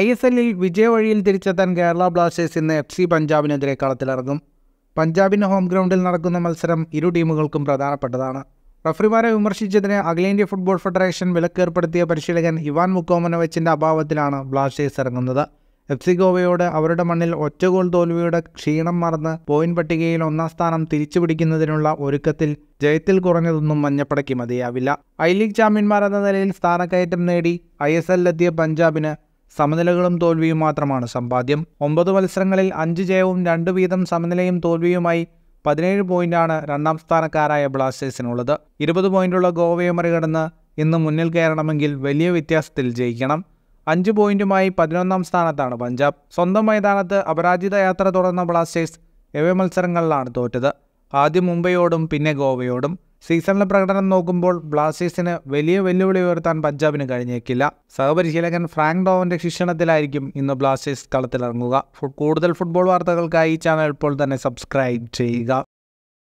I S എല്ലിൽ വിജയവഴിയിൽ തിരിച്ചെത്താൻ കേരള ബ്ലാസ്റ്റേഴ്സ് ഇന്ന് എഫ് സി പഞ്ചാബിനെതിരെ കളത്തിലിറങ്ങും പഞ്ചാബിൻ്റെ ഹോം ഗ്രൗണ്ടിൽ നടക്കുന്ന മത്സരം ഇരു ടീമുകൾക്കും പ്രധാനപ്പെട്ടതാണ് റഫറിമാരെ വിമർശിച്ചതിന് അഖിലേന്ത്യ ഫുട്ബോൾ ഫെഡറേഷൻ വിലക്കേർപ്പെടുത്തിയ പരിശീലകൻ ഇവാൻ മുക്കോമനോവച്ചിൻ്റെ അഭാവത്തിലാണ് ബ്ലാസ്റ്റേഴ്സ് ഇറങ്ങുന്നത് എഫ് സി ഗോവയോട് അവരുടെ മണ്ണിൽ ഒറ്റ ഗോൾ തോൽവിയുടെ ക്ഷീണം മറന്ന് പോയിന്റ് പട്ടികയിൽ ഒന്നാം സ്ഥാനം തിരിച്ചു പിടിക്കുന്നതിനുള്ള ഒരുക്കത്തിൽ ജയത്തിൽ കുറഞ്ഞതൊന്നും മഞ്ഞപ്പടയ്ക്ക് മതിയാവില്ല ഐ ലീഗ് ചാമ്പ്യന്മാർ എന്ന നിലയിൽ സ്ഥാനക്കയറ്റം നേടി ഐ എസ് എല്ലിലെത്തിയ പഞ്ചാബിന് സമനിലകളും തോൽവിയും മാത്രമാണ് സമ്പാദ്യം ഒമ്പത് മത്സരങ്ങളിൽ അഞ്ച് ജയവും രണ്ട് വീതം സമനിലയും തോൽവിയുമായി പതിനേഴ് പോയിന്റാണ് രണ്ടാം സ്ഥാനക്കാരായ ബ്ലാസ്റ്റേഴ്സിനുള്ളത് ഇരുപത് പോയിന്റുള്ള ഗോവയെ മറികടന്ന് ഇന്ന് മുന്നിൽ കയറണമെങ്കിൽ വലിയ വ്യത്യാസത്തിൽ ജയിക്കണം അഞ്ച് പോയിന്റുമായി പതിനൊന്നാം സ്ഥാനത്താണ് പഞ്ചാബ് സ്വന്തം മൈതാനത്ത് അപരാജിത യാത്ര തുടർന്ന ബ്ലാസ്റ്റേഴ്സ് എവേ മത്സരങ്ങളിലാണ് തോറ്റത് ആദ്യം മുംബൈയോടും പിന്നെ ഗോവയോടും സീസണിലെ പ്രകടനം നോക്കുമ്പോൾ ബ്ലാസ്റ്റേഴ്സിന് വലിയ വെല്ലുവിളി ഉയർത്താൻ പഞ്ചാബിന് കഴിഞ്ഞേക്കില്ല സഹപരിശീലകൻ ഫ്രാങ്ക് ഡോവന്റെ ശിക്ഷണത്തിലായിരിക്കും ഇന്ന് ബ്ലാസ്റ്റേഴ്സ് കളത്തിലിറങ്ങുക കൂടുതൽ ഫുട്ബോൾ വാർത്തകൾക്കായി ഈ ചാനൽ ഇപ്പോൾ തന്നെ സബ്സ്ക്രൈബ് ചെയ്യുക